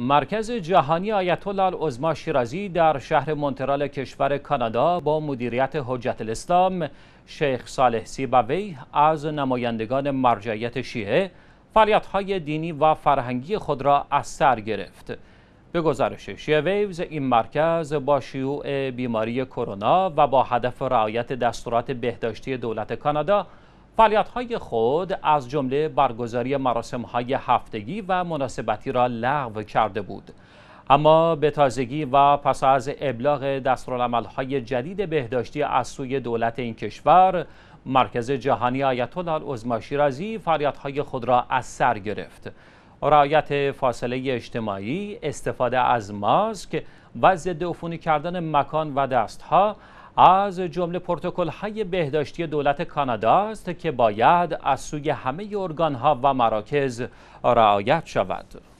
مرکز جهانی آیت الله شیرازی در شهر مونترال کشور کانادا با مدیریت حجت الاسلام شیخ صالح سیبوی از نمایندگان مرجعیت شیعه فعالیت‌های دینی و فرهنگی خود را از سر گرفت. به گزارش شیعه ویوز این مرکز با شیوع بیماری کرونا و با هدف رعایت دستورات بهداشتی دولت کانادا فعالیت های خود از جمله برگزاری مراسم های هفتگی و مناسبتی را لغو کرده بود اما به تازگی و پس از ابلاغ دستورالعمل های جدید بهداشتی از سوی دولت این کشور مرکز جهانی آیت الله العظمی شیرازی فعالیت های خود را از سر گرفت رعایت فاصله اجتماعی استفاده از ماسک و ضد عفونی کردن مکان و دستها از جمله پروتکل های بهداشتی دولت کانادا است که باید از سوی همه ارگان ها و مراکز رعایت شود.